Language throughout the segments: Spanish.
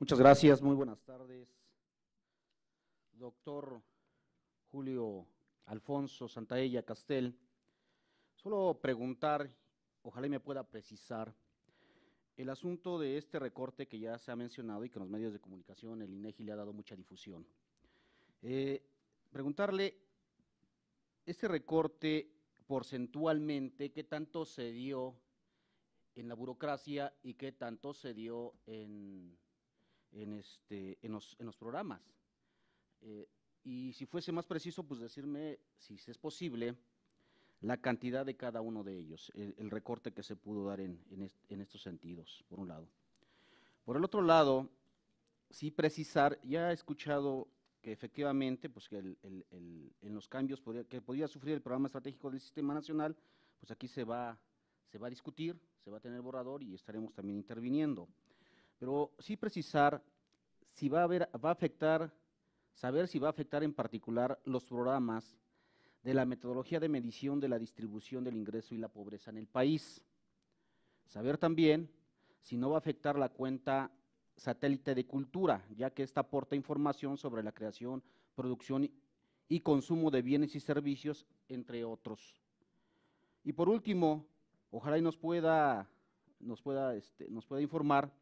Muchas gracias, muy buenas tardes. Doctor Julio Alfonso Santaella Castel, solo preguntar, ojalá me pueda precisar, el asunto de este recorte que ya se ha mencionado y que en los medios de comunicación el INEGI e le ha dado mucha difusión. Eh, preguntarle, este recorte porcentualmente, ¿qué tanto se dio en la burocracia y qué tanto se dio en en, este, en, los, en los programas. Eh, y si fuese más preciso, pues decirme, si es posible, la cantidad de cada uno de ellos, el, recorte que se pudo dar en, en, estos sentidos, por un lado. Por el otro lado, sí precisar, ya he escuchado que efectivamente, pues que el, el, en los cambios que podría sufrir el programa estratégico del sistema nacional, pues aquí se va, se va a discutir, se va a tener borrador y estaremos también interviniendo pero sí precisar si va a, va a afectar, saber si va a afectar en particular los programas de la metodología de medición de la distribución del ingreso y la pobreza en el país. Saber también si no va a afectar la cuenta satélite de cultura, ya que esta aporta información sobre la creación, producción y consumo de bienes y servicios, entre otros. Y por último, ojalá y nos pueda, nos pueda, este, nos pueda informar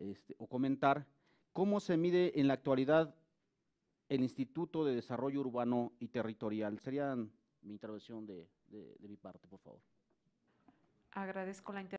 este, o comentar cómo se mide en la actualidad el Instituto de Desarrollo Urbano y Territorial. Sería mi intervención de, de mi parte, por favor. Agradezco la intervención.